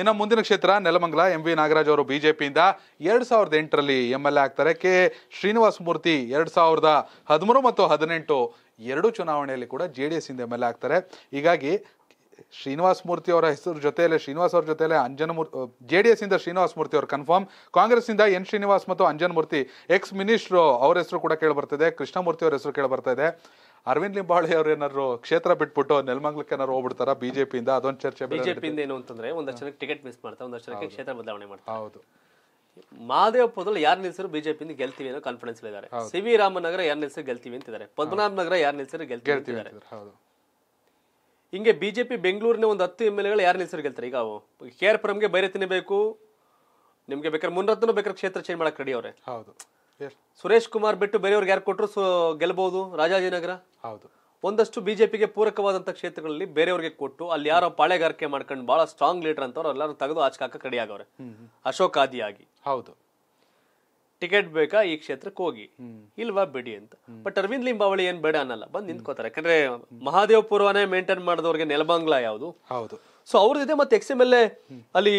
ಇನ್ನು ಮುಂದಿನ ಕ್ಷೇತ್ರ ನೆಲಮಂಗಲ ಎಂ ವಿ ನಾಗರಾಜ್ ಅವರು ಬಿಜೆಪಿಯಿಂದ ಎರಡು ಸಾವಿರದ ಎಂಟರಲ್ಲಿ ಎಂ ಎಲ್ ಎ ಆಗ್ತಾರೆ ಕೆ ಶ್ರೀನಿವಾಸ ಮೂರ್ತಿ ಎರಡು ಸಾವಿರದ ಹದಿಮೂರು ಮತ್ತು ಹದಿನೆಂಟು ಎರಡು ಚುನಾವಣೆಯಲ್ಲಿ ಕೂಡ ಜೆ ಡಿ ಎಸ್ ಇಂದ ಎಂ ಎಲ್ ಎ ಆಗ್ತಾರೆ ಹೀಗಾಗಿ ಶ್ರೀನಿವಾಸ ಮೂರ್ತಿ ಅವರ ಹೆಸರು ಜೊತೆಯಲ್ಲಿ ಶ್ರೀನಿವಾಸ್ ಅವರ ಜೊತೆಯಲ್ಲಿ ಅಂಜನ್ ಮೂರ್ ಜೆ ಡಿ ಎಸ್ ಇಂದ ಶ್ರೀನಿವಾಸ ಮೂರ್ತಿ ಅವರು ಕನ್ಫರ್ಮ್ ಇಂದ ಎನ್ ಶ್ರೀನಿವಾಸ್ ಮತ್ತು ಅಂಜನ್ ಮೂರ್ತಿ ಎಕ್ಸ್ ಮಿನಿಸ್ಟ್ರು ಅವರ ಹೆಸರು ಕೂಡ ಕೇಳಿ ಬರ್ತಿದೆ ಕೃಷ್ಣಮೂರ್ತಿ ಅವರ ಹೆಸರು ಕೇಳಿ ಬರ್ತಾ ಇದೆ ಅರವಿಂದ್ ಲಿಂಬಾಳಿ ಅವ್ರ ಏನಾದ್ರು ಕ್ಷೇತ್ರ ಬಿಟ್ಬಿಟ್ಟು ನೆಲಮಂಗ್ಲಕ್ಕೆ ಏನಾದ್ರು ಹೋಗ್ಬಿಡ್ತಾರ ಬಿಜೆಪಿಯಿಂದ ಅದೊಂದು ಚರ್ಚೆ ಬಿಜೆಪಿ ಏನು ಅಂತಂದ್ರೆ ಒಂದಷ್ಟು ಜನಕ್ಕೆ ಟಿಕೆಟ್ ಮಿಸ್ ಮಾಡ್ತಾ ಒಂದಷ್ಟು ಜನಕ್ಕೆ ಕ್ಷೇತ್ರ ಬದಲಾವಣೆ ಮಾಡ್ತಾ ಹೌದು ಪದಲ್ ಯಾರು ನಿಲ್ಸಿದ್ರು ಬಿಜೆಪಿಯಿಂದ ಗೆಲ್ತೀವಿ ಅನ್ನೋ ಕಾನ್ಫಿಡೆನ್ಸ್ ಇದ್ದಾರೆ ಸಿ ವಿ ರಾಮನಗರ ಯಾರು ನಿಲ್ಸಿದ್ರು ಗೆಲ್ತೀವಿ ಅಂತಿದ್ದಾರೆ ಪದ್ಮನಾಭ ನಗರ ಯಾರು ನಿಲ್ಸಿದ್ರು ಗೆಲ್ತೀವಿ ಹಿಂಗೆ ಬಿಜೆಪಿ ಬೆಂಗಳೂರಿನ ಒಂದು ಹತ್ತು ಎಂ ಎಲ್ ಎಗಳು ಯಾರು ನಿಲ್ಸಿದ್ರು ಗೆಲ್ತಾರೆ ಈಗ ಕೆ ಆರ್ ಪುರಂಗೆ ಬೈರೆ ತಿನ್ನಬೇಕು ನಿಮ್ಗೆ ಬೇಕಾದ್ರೆ ಮುನ್ರತ್ನ ಬೇಕಾದ್ರೆ ಕ್ಷೇತ್ರ ಚೇಂಜ್ ಮಾಡಕ್ ರೆಡಿ ಅವ್ರೆ ಹೌದು ಸುರೇಶ್ ಕುಮಾರ್ ಬಿಟ್ಟು ಬೇರೆಯವ್ರಿಗೆ ಯಾರು ಕೊಟ್ಟರು ಗೆಲ್ಲಬಹುದು ರಾಜಾಜಿನಗರ ಹೌದು ಒಂದಷ್ಟು ಬಿಜೆಪಿಗೆ ಪೂರಕವಾದಂತ ಕ್ಷೇತ್ರಗಳಲ್ಲಿ ಬೇರೆಯವರಿಗೆ ಕೊಟ್ಟು ಅಲ್ಲಿ ಯಾರೋ ಪಾಳೆಗಾರಿಕೆ ಮಾಡ್ಕೊಂಡು ಬಹಳ ಸ್ಟ್ರಾಂಗ್ ಲೀಡರ್ ಅಂತವ್ರು ಎಲ್ಲರೂ ತೆಗೆದು ಆಚೆ ಹಾಕಕ್ಕೆ ರೆಡಿ ಆಗವ್ರೆ ಅಶೋಕ್ ಆದಿಯಾಗಿ ಹೌದು ಟಿಕೆಟ್ ಬೇಕಾ ಈ ಕ್ಷೇತ್ರಕ್ಕೆ ಹೋಗಿ ಇಲ್ವಾ ಬಿಡಿ ಅಂತ ಬಟ್ ಅರವಿಂದ್ ಲಿಂಬಾವಳಿ ಏನ್ ಬೇಡ ಅನ್ನಲ್ಲ ಬಂದ್ ನಿಂತ್ಕೋತಾರೆ ಯಾಕಂದ್ರೆ ಮಹಾದೇವಪುರವನೇ ಮೇಂಟೈನ್ ಮಾಡಿದವ್ರಿಗೆ ನೆಲಬಾಂಗ್ಲಾ ಯಾವುದು ಹೌದು ಸೊ ಅವ್ರದಿದೆ ಮತ್ತೆ ಎಕ್ಸ್ ಎಂ ಎಲ್ ಎ ಅಲ್ಲಿ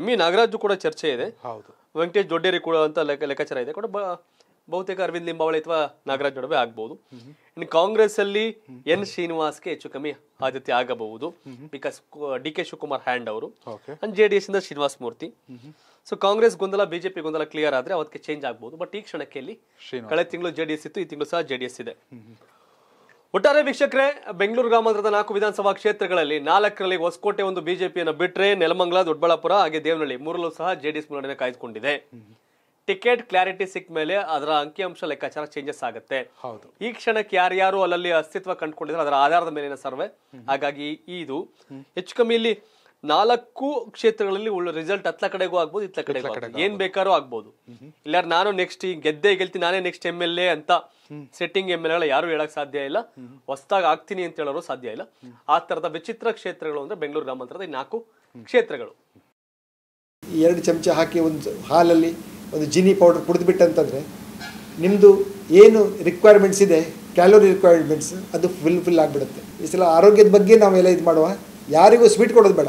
ಎಂ ಇ ನಾಗರಾಜು ಕೂಡ ಚರ್ಚೆ ಇದೆ ಹೌದು ವೆಂಕಟೇಶ್ ದೊಡ್ಡೇರಿ ಕೂಡ ಅಂತ ಲೆಕ್ಕ ಲೆಕ್ಕಾಚಾರ ಇದೆ ಕೂಡ ಬಹುತೇಕ ಅರವಿಂದ್ ಲಿಂಬಾವಳಿ ಅಥವಾ ನಾಗರಾಜ್ ನಡುವೆ ಆಗ್ಬಹುದು ಇನ್ ಕಾಂಗ್ರೆಸ್ ಅಲ್ಲಿ ಎನ್ ಶ್ರೀನಿವಾಸ್ಗೆ ಹೆಚ್ಚು ಕಮ್ಮಿ ಆದ್ಯತೆ ಆಗಬಹುದು because D K Shivakumar hand ಅವರು ಅಂಡ್ ಜೆ ಡಿ ಎಸ್ ಇಂದ ಶ್ರೀನಿವಾಸ್ ಮೂರ್ತಿ ಸೊ ಕಾಂಗ್ರೆಸ್ ಗೊಂದಲ ಬಿಜೆಪಿ ಗೊಂದಲ ಕ್ಲಿಯರ್ ಆದ್ರೆ ಅವತ್ತೆ ಚೇಂಜ್ ಆಗಬಹುದು ಬಟ್ ಈ ಕ್ಷಣಕ್ಕೆ ಇಲ್ಲಿ ಕಳೆದ ತಿಂಗಳು ಜೆಡಿಎಸ್ ಇತ್ತು ಈ ತಿಂಗಳು ಸಹ ಜೆಡಿಎಸ್ ಇದೆ ಒಟ್ಟಾರೆ ವೀಕ್ಷಕರೇ ಬೆಂಗಳೂರು ಗ್ರಾಮಾಂತರದ ನಾಲ್ಕು ವಿಧಾನಸಭಾ ಕ್ಷೇತ್ರಗಳಲ್ಲಿ ನಾಲ್ಕರಲ್ಲಿ ಹೊಸಕೋಟೆ ಒಂದು ಬಿಜೆಪಿಯನ್ನು ಬಿಟ್ಟರೆ ನೆಲಮಂಗಲ ದೊಡ್ಡಬಳ್ಳಾಪುರ ಹಾಗೆ ದೇವನಹಳ್ಳಿ ಮೂರಲ್ಲೂ ಸಹ ಜೆಡಿಎಸ್ ಮುನ್ನಡೆಯನ್ನು ಕಾಯ್ದುಕೊಂಡಿದೆ ಟಿಕೆಟ್ ಕ್ಲಾರಿಟಿ ಸಿಕ್ಕ ಮೇಲೆ ಅದರ ಅಂಕಿಅಂಶ ಲೆಕ್ಕಾಚಾರ ಚೇಂಜಸ್ ಆಗುತ್ತೆ ಹೌದು ಈ ಕ್ಷಣಕ್ಕೆ ಯಾರ್ಯಾರು ಅಲ್ಲಲ್ಲಿ ಅಸ್ತಿತ್ವ ಕಂಡುಕೊಂಡಿದ್ರೆ ಅದರ ಆಧಾರದ ಮೇಲಿನ ಸರ್ವೆ ಹಾಗಾಗಿ ಇದು ಹೆಚ್ಚು ಕಮ್ಮಿ ಇಲ್ಲಿ ನಾಲ್ಕು ಕ್ಷೇತ್ರಗಳಲ್ಲಿ ಒಳ್ಳೆ ರಿಸಲ್ಟ್ ಹತ್ಲ ಕಡೆಗೂ ಆಗ್ಬೋದು ಇತ್ಲ ಕಡೆ ಏನ್ ಬೇಕಾದ್ರೂ ಆಗ್ಬೋದು ಇಲ್ಲ ನಾನು ನೆಕ್ಸ್ಟ್ ಈ ಗೆದ್ದೆ ಗೆಲ್ತೀನಿ ನಾನೇ ನೆಕ್ಸ್ಟ್ ಎಮ್ ಎಲ್ ಎ ಅಂತ ಸೆಟ್ಟಿಂಗ್ ಎಮ್ ಎಲ್ ಎಲ್ಲ ಯಾರು ಹೇಳಕ್ ಸಾಧ್ಯ ಇಲ್ಲ ಹೊಸದಾಗ ಆಗ್ತೀನಿ ಅಂತ ಹೇಳೋರು ಸಾಧ್ಯ ಇಲ್ಲ ಆ ತರದ ವಿಚಿತ್ರ ಕ್ಷೇತ್ರಗಳು ಅಂದ್ರೆ ಬೆಂಗಳೂರು ಗ್ರಾಮಾಂತರದ ನಾಲ್ಕು ಕ್ಷೇತ್ರಗಳು ಎರಡು ಚಮಚ ಹಾಕಿ ಒಂದು ಹಾಲಲ್ಲಿ ಒಂದು ಜಿನಿ ಪೌಡರ್ ಕುಡಿದ್ಬಿಟ್ಟಂತಂದ್ರೆ ನಿಮ್ದು ಏನು ರಿಕ್ವೈರ್ಮೆಂಟ್ಸ್ ಇದೆ ಕ್ಯಾಲೋರಿ ರಿಕ್ವೈರ್ಮೆಂಟ್ಸ್ ಅದು ಫುಲ್ ಫಿಲ್ ಆಗ್ಬಿಡುತ್ತೆ ಈ ಸಲ ಆರೋಗ್ಯದ ಬಗ್ಗೆ ನಾವೆಲ್ಲ ಇದು ಮಾಡುವ ಯಾರಿಗೂ ಸ್ವೀಟ್ ಕೊಡೋದು ಬೇಡ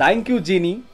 Thank you, Jeannie.